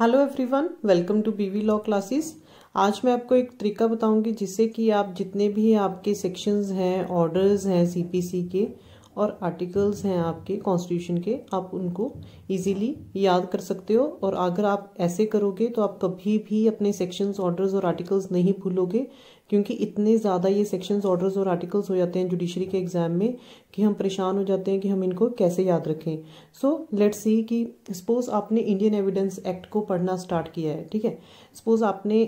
hello everyone welcome to BV law classes आज मैं आपको एक तरीका बताऊंगी जिससे कि आप जितने भी आपके सेक्शंस हैं ऑर्डर्स हैं सीपीसी के और आर्टिकल्स हैं आपके कॉन्स्टिट्यूशन के आप उनको इजीली याद कर सकते हो और अगर आप ऐसे करोगे तो आप कभी भी अपने सेक्शंस ऑर्डर्स और आर्टिकल्स नहीं भूलोगे क्योंकि इतने ज़्यादा ये सेक्शंस ऑर्डर्स और आर्टिकल्स हो जाते हैं जुडिशरी के एग्ज़ाम में कि हम परेशान हो जाते हैं कि हम इनको कैसे याद रखें सो लेट्स सी कि सपोज़ आपने इंडियन एविडेंस एक्ट को पढ़ना स्टार्ट किया है ठीक है सपोज़ आपने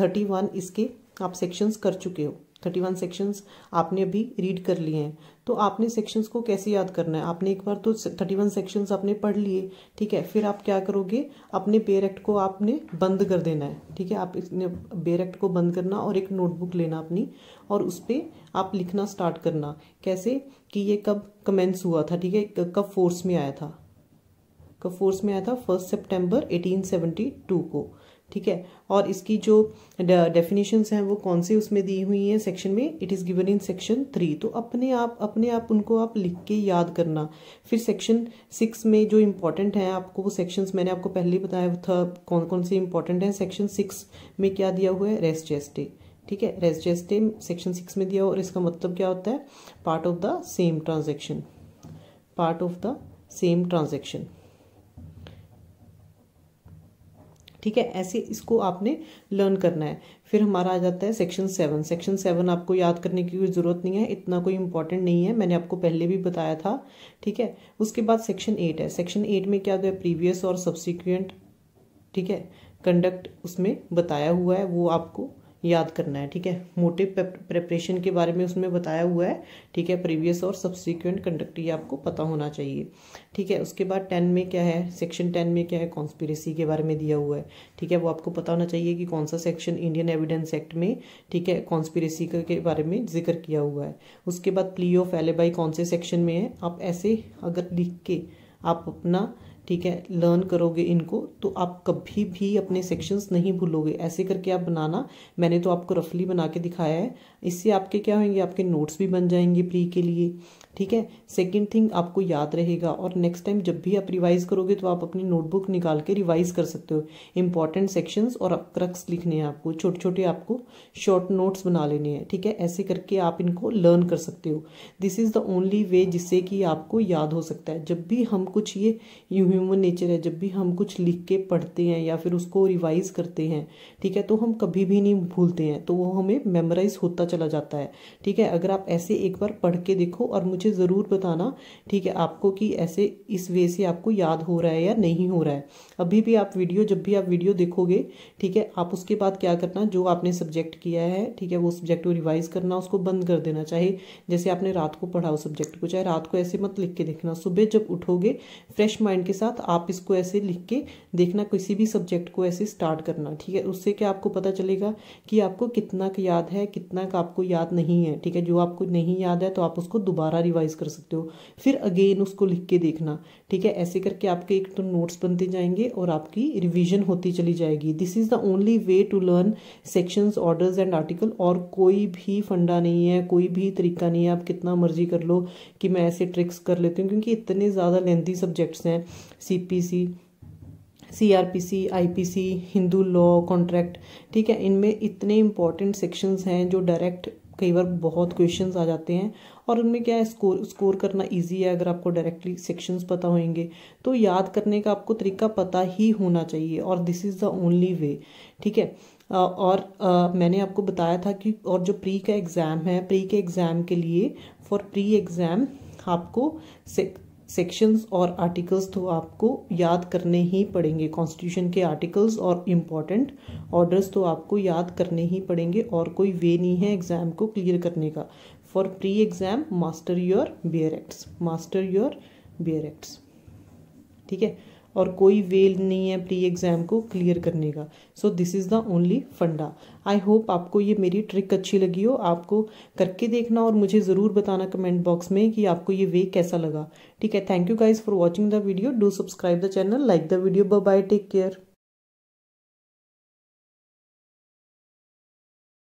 थर्टी uh, इसके आप सेक्शंस कर चुके हो थर्टी वन सेक्शंस आपने अभी रीड कर लिए हैं तो आपने सेक्शंस को कैसे याद करना है आपने एक बार तो थर्टी वन सेक्शंस आपने पढ़ लिए ठीक है फिर आप क्या करोगे अपने बेयर एक्ट को आपने बंद कर देना है ठीक है आप इसने बेयर एक्ट को बंद करना और एक नोटबुक लेना अपनी और उस पर आप लिखना स्टार्ट करना कैसे कि ये कब कमेंस हुआ था ठीक है कब फोर्स में आया था कब फोर्स में आया था फर्स्ट सेप्टेम्बर एटीन को ठीक है और इसकी जो डेफिनेशन हैं वो कौन से उसमें दी हुई हैं सेक्शन में it is given in section three तो अपने आप अपने आप उनको आप लिख के याद करना फिर सेक्शन सिक्स में जो इम्पोर्टेंट हैं आपको वो सेक्शंस मैंने आपको पहले बताया था कौन कौन से इम्पोर्टेंट हैं सेक्शन सिक्स में क्या दिया हुआ है रेस्ट जेस्टे ठीक है रेस्ट जेस्टे सेक्शन सिक्स में दिया हुआ और इसका मतलब क्या होता है part of the same transaction part of the same transaction ठीक है ऐसे इसको आपने लर्न करना है फिर हमारा आ जाता है सेक्शन सेवन सेक्शन सेवन आपको याद करने की कोई ज़रूरत नहीं है इतना कोई इंपॉर्टेंट नहीं है मैंने आपको पहले भी बताया था ठीक है उसके बाद सेक्शन एट है सेक्शन एट में क्या है प्रीवियस और सब्सिक्वेंट ठीक है कंडक्ट उसमें बताया हुआ है वो आपको याद करना है ठीक है मोटिव प्रेपरेशन के बारे में उसमें बताया हुआ है ठीक है प्रीवियस और सब्सिक्वेंट कंडक्ट ये आपको पता होना चाहिए ठीक है उसके बाद टेन में क्या है सेक्शन टेन में क्या है कॉन्स्पिरेसी के बारे में दिया हुआ है ठीक है वो आपको पता होना चाहिए कि कौन सा सेक्शन इंडियन एविडेंस एक्ट में ठीक है कॉन्स्पिरेसी के बारे में जिक्र किया हुआ है उसके बाद प्ली ऑफ एलेबाई कौन से सेक्शन में है आप ऐसे अगर लिख के आप अपना ठीक है लर्न करोगे इनको तो आप कभी भी अपने सेक्शंस नहीं भूलोगे ऐसे करके आप बनाना मैंने तो आपको रफली बना के दिखाया है इससे आपके क्या होंगे आपके नोट्स भी बन जाएंगे प्री के लिए ठीक है सेकेंड थिंग आपको याद रहेगा और नेक्स्ट टाइम जब भी आप रिवाइज करोगे तो आप अपनी नोटबुक निकाल के रिवाइज कर सकते हो इंपॉर्टेंट सेक्शंस और क्रक्स लिखने हैं आपको छोटे छोटे आपको शॉर्ट नोट्स बना लेने हैं ठीक है ऐसे करके आप इनको लर्न कर सकते हो this is the only way जिससे कि आपको याद हो सकता है जब भी हम कुछ ये यू ह्यूमन नेचर है जब भी हम कुछ लिख के पढ़ते हैं या फिर उसको रिवाइज़ करते हैं ठीक है तो हम कभी भी नहीं भूलते हैं तो वो हमें मेमोराइज होता चला जाता है ठीक है अगर आप ऐसे एक बार पढ़ के देखो और मुझे ज़रूर बताना ठीक है आपको कि ऐसे इस वे से आपको याद हो रहा है या नहीं हो रहा है अभी भी आप वीडियो जब भी आप वीडियो देखोगे ठीक है आप उसके बाद क्या करना जो आपने सब्जेक्ट किया है ठीक है वो सब्जेक्ट को रिवाइज़ करना उसको बंद कर देना चाहे जैसे आपने रात को पढ़ा उस सब्जेक्ट को चाहे रात को ऐसे मत लिख के देखना सुबह जब उठोगे फ्रेश माइंड के साथ साथ आप इसको ऐसे लिख के देखना किसी भी सब्जेक्ट को ऐसे स्टार्ट करना ठीक है उससे क्या आपको पता चलेगा कि आपको कितना का याद है कितना का आपको याद नहीं है ठीक है जो आपको नहीं याद है तो आप उसको दोबारा रिवाइज कर सकते हो फिर अगेन उसको लिख के देखना ठीक है ऐसे करके आपके एक तो नोट्स बनते जाएंगे और आपकी रिविजन होती चली जाएगी this is the only way to learn sections orders and article और कोई भी फंडा नहीं है कोई भी तरीका नहीं है आप कितना मर्जी कर लो कि मैं ऐसे ट्रिक्स कर लेती हूँ क्योंकि इतने ज़्यादा लेंथी सब्जेक्ट्स हैं CPC CrPC IPC Hindu law contract ठीक है इनमें इतने इंपॉर्टेंट सेक्शंस हैं जो डायरेक्ट कई बार बहुत क्वेश्चंस आ जाते हैं और उनमें क्या है स्कोर स्कोर करना इजी है अगर आपको डायरेक्टली सेक्शंस पता होंगे तो याद करने का आपको तरीका पता ही होना चाहिए और this is the only way ठीक है और आ, मैंने आपको बताया था कि और जो प्री का एग्ज़ाम है प्री के एग्ज़ाम के लिए फॉर प्री एग्ज़ाम आपको सेक्शंस और आर्टिकल्स तो आपको याद करने ही पड़ेंगे कॉन्स्टिट्यूशन के आर्टिकल्स और इम्पॉर्टेंट ऑर्डर्स तो आपको याद करने ही पड़ेंगे और कोई वे नहीं है एग्ज़ाम को क्लियर करने का for pre exam master your bare acts master your bare acts ठीक है और कोई वेल नहीं है प्री एग्ज़ाम को क्लियर करने का so this is the only फंडा आई होप आपको ये मेरी ट्रिक अच्छी लगी हो आपको करके देखना और मुझे ज़रूर बताना कमेंट बॉक्स में कि आपको ये वे कैसा लगा ठीक है thank you guys for watching the video do subscribe the channel like the video bye take care